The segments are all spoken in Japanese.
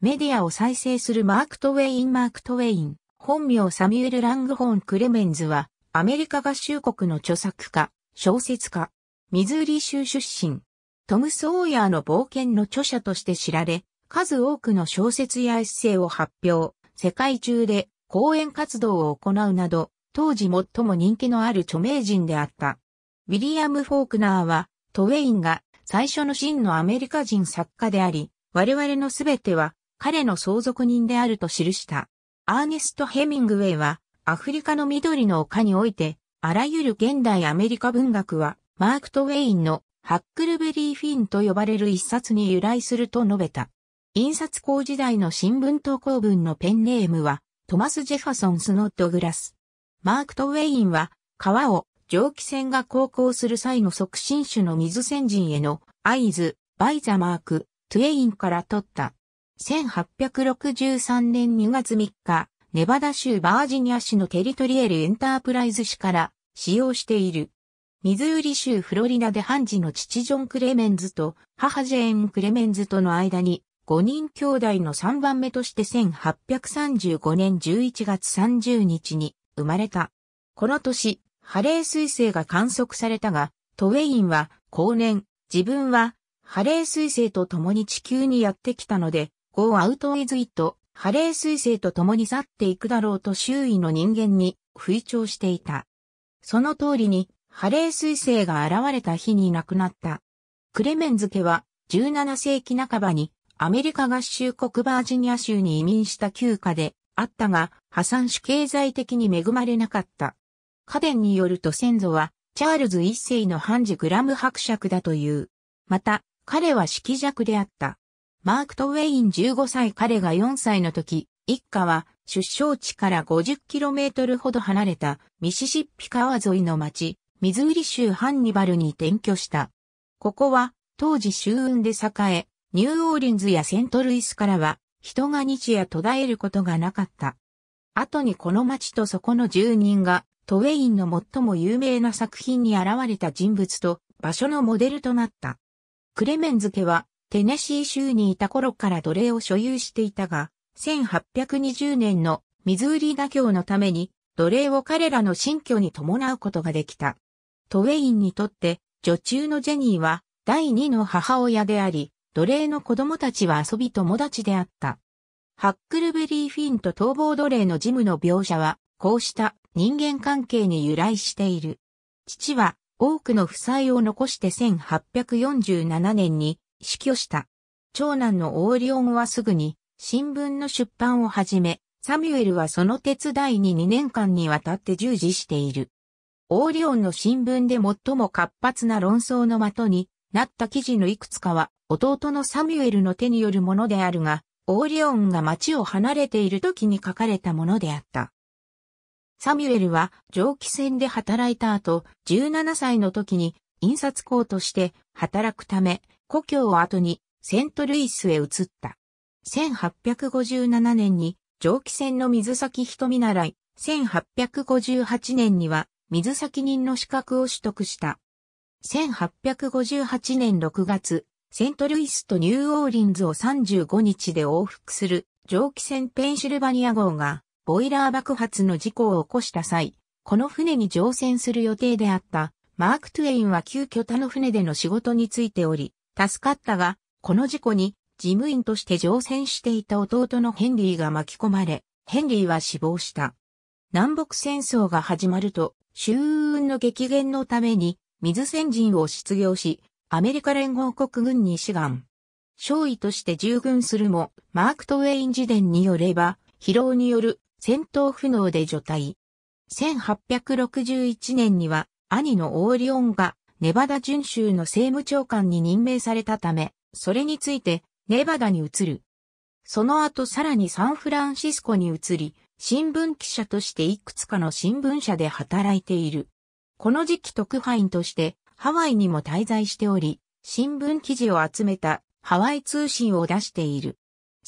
メディアを再生するマーク・トウェイン・マーク・トウェイン、本名サミュエル・ラングホーン・クレメンズは、アメリカ合衆国の著作家、小説家、ミズーリ州出身、トム・ソーヤーの冒険の著者として知られ、数多くの小説やエッセイを発表、世界中で講演活動を行うなど、当時最も人気のある著名人であった。ウィリアム・フォークナーは、トウェインが最初の真のアメリカ人作家であり、我々のすべては彼の相続人であると記した。アーネスト・ヘミングウェイは、アフリカの緑の丘において、あらゆる現代アメリカ文学は、マーク・トウェインのハックルベリー・フィンと呼ばれる一冊に由来すると述べた。印刷工時代の新聞投稿文のペンネームは、トマス・ジェファソン・スノット・グラス。マーク・トウェインは、川を蒸気船が航行する際の促進種の水先人への合図、バイザマーク、トゥエインから取った。1863年2月3日、ネバダ州バージニア市のテリトリエルエンタープライズ市から使用している。ミズーリ州フロリダでハンジの父ジョン・クレメンズと母ジェーン・クレメンズとの間に5人兄弟の3番目として1835年11月30日に生まれた。この年、ハレー彗星が観測されたが、トウェインは後年、自分はハレー彗星と共に地球にやってきたので、ゴーアウトイズイ h i ハレー彗星と共に去っていくだろうと周囲の人間に吹聴していた。その通りに、ハレー彗星が現れた日に亡くなった。クレメンズ家は17世紀半ばにアメリカ合衆国バージニア州に移民した旧家であったが、破産し経済的に恵まれなかった。家電によると先祖は、チャールズ一世のハンジ・グラム伯爵だという。また、彼は色弱であった。マーク・トウェイン15歳彼が4歳の時、一家は出生地から 50km ほど離れたミシシッピ川沿いの町、ミズーリ州ハンニバルに転居した。ここは当時州運で栄え、ニューオーリンズやセントルイスからは人が日夜途絶えることがなかった。後にこの町とそこの住人がトウェインの最も有名な作品に現れた人物と場所のモデルとなった。クレメンズ家はテネシー州にいた頃から奴隷を所有していたが、1820年のミズーリ妥協のために奴隷を彼らの新居に伴うことができた。トウェインにとって女中のジェニーは第二の母親であり、奴隷の子供たちは遊び友達であった。ハックルベリー・フィンと逃亡奴隷のジムの描写は、こうした人間関係に由来している。父は多くの負債を残して1847年に死去した。長男のオーリオンはすぐに新聞の出版を始め、サミュエルはその手伝いに2年間にわたって従事している。オーリオンの新聞で最も活発な論争の的になった記事のいくつかは弟のサミュエルの手によるものであるが、オーリオンが町を離れている時に書かれたものであった。サミュエルは蒸気船で働いた後、17歳の時に印刷工として働くため、故郷を後にセントルイスへ移った。1857年に蒸気船の水先人見習い、1858年には水先人の資格を取得した。1858年6月、セントルイスとニューオーリンズを35日で往復する蒸気船ペンシルバニア号がボイラー爆発の事故を起こした際、この船に乗船する予定であったマーク・トゥエインは急遽他の船での仕事についており、助かったが、この事故に事務員として乗船していた弟のヘンリーが巻き込まれ、ヘンリーは死亡した。南北戦争が始まると、周運の激減のために、水戦陣を失業し、アメリカ連合国軍に志願。少尉として従軍するも、マーク・トウェイン事伝によれば、疲労による戦闘不能で除隊。1861年には兄のオーリオンがネバダ準州の政務長官に任命されたため、それについてネバダに移る。その後さらにサンフランシスコに移り、新聞記者としていくつかの新聞社で働いている。この時期特派員としてハワイにも滞在しており、新聞記事を集めたハワイ通信を出している。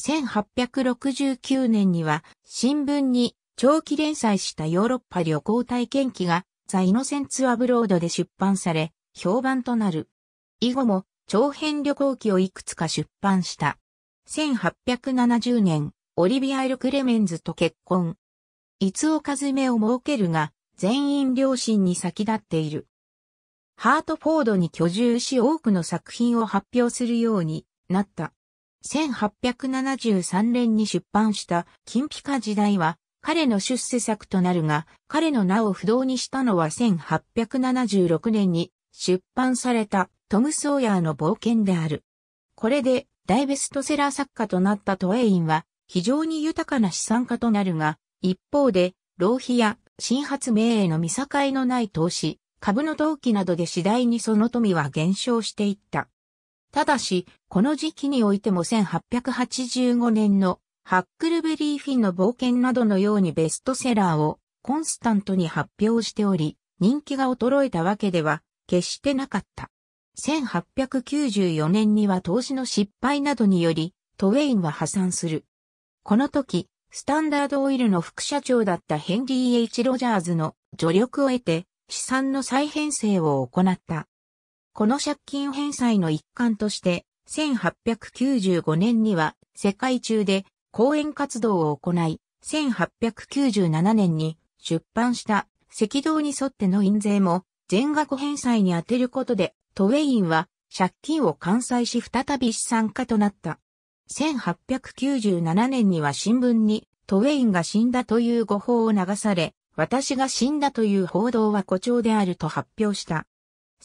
1869年には新聞に長期連載したヨーロッパ旅行体験記がザ・イノセンツ・アブロードで出版され、評判となる。以後も長編旅行記をいくつか出版した。1870年、オリビア・イル・クレメンズと結婚。いつおかずめを設けるが、全員両親に先立っている。ハートフォードに居住し多くの作品を発表するようになった。1873年に出版した金ピカ時代は彼の出世作となるが、彼の名を不動にしたのは1876年に出版されたトム・ソーヤーの冒険である。これで大ベストセラー作家となったトエインは非常に豊かな資産家となるが、一方で浪費や新発明への見境のない投資、株の投機などで次第にその富は減少していった。ただし、この時期においても1885年のハックルベリーフィンの冒険などのようにベストセラーをコンスタントに発表しており、人気が衰えたわけでは決してなかった。1894年には投資の失敗などにより、トウェインは破産する。この時、スタンダードオイルの副社長だったヘンリー・ H・ ロジャーズの助力を得て、資産の再編成を行った。この借金返済の一環として、1895年には世界中で講演活動を行い、1897年に出版した赤道に沿っての印税も全額返済に充てることで、トウェインは借金を完済し再び資産家となった。1897年には新聞にトウェインが死んだという誤報を流され、私が死んだという報道は誇張であると発表した。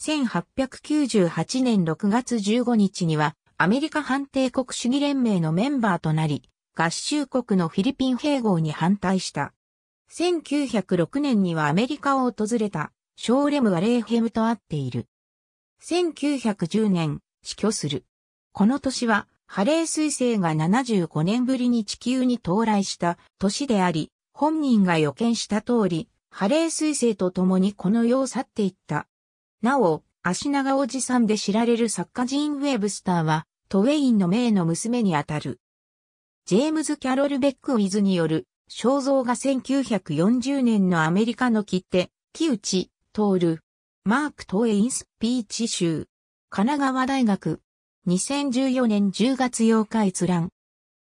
1898年6月15日にはアメリカ判定国主義連盟のメンバーとなり、合衆国のフィリピン併合に反対した。1906年にはアメリカを訪れたショーレムはレーヘムと会っている。1910年、死去する。この年は、ハレー彗星が75年ぶりに地球に到来した年であり、本人が予見した通り、ハレー彗星と共にこの世を去っていった。なお、足長おじさんで知られる作家ジーン・ウェブスターは、トウェインの名の娘にあたる。ジェームズ・キャロル・ベック・ウィズによる、肖像が1940年のアメリカの切手、木内、トール、マーク・トウエインスピーチ集、神奈川大学、2014年10月8日閲覧。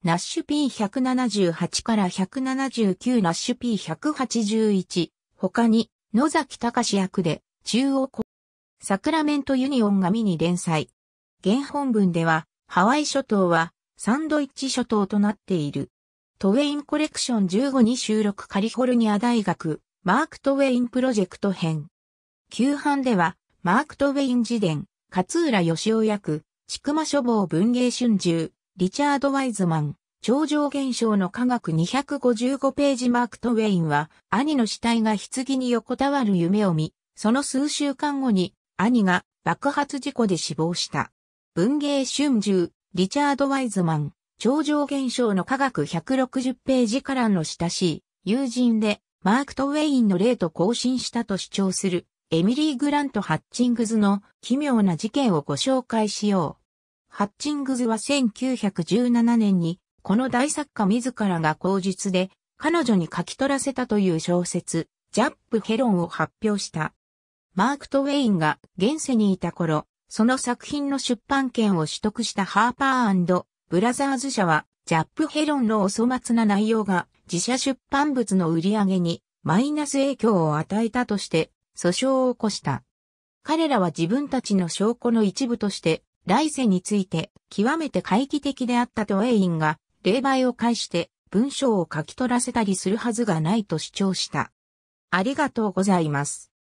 ナッシュ P178 から179ナッシュ P181、他に、野崎隆役で、中央サクラメントユニオンがミに連載。原本文では、ハワイ諸島は、サンドイッチ諸島となっている。トウェインコレクション15に収録カリフォルニア大学、マーク・トウェインプロジェクト編。旧版では、マーク・トウェイン自伝、勝浦義雄役、ちく書房文芸春秋、リチャード・ワイズマン、超常現象の科学255ページマーク・トウェインは、兄の死体が棺に横たわる夢を見、その数週間後に、兄が爆発事故で死亡した。文芸春秋、リチャード・ワイズマン、超常現象の科学160ページからの親しい友人で、マーク・トウェインの例と交信したと主張する、エミリー・グラント・ハッチングズの奇妙な事件をご紹介しよう。ハッチングズは1917年に、この大作家自らが口述で、彼女に書き取らせたという小説、ジャップ・ヘロンを発表した。マーク・トウェインが現世にいた頃、その作品の出版権を取得したハーパーブラザーズ社は、ジャップ・ヘロンのお粗末な内容が自社出版物の売り上げにマイナス影響を与えたとして、訴訟を起こした。彼らは自分たちの証拠の一部として、来世について極めて回帰的であったとエインが、霊媒を介して文章を書き取らせたりするはずがないと主張した。ありがとうございます。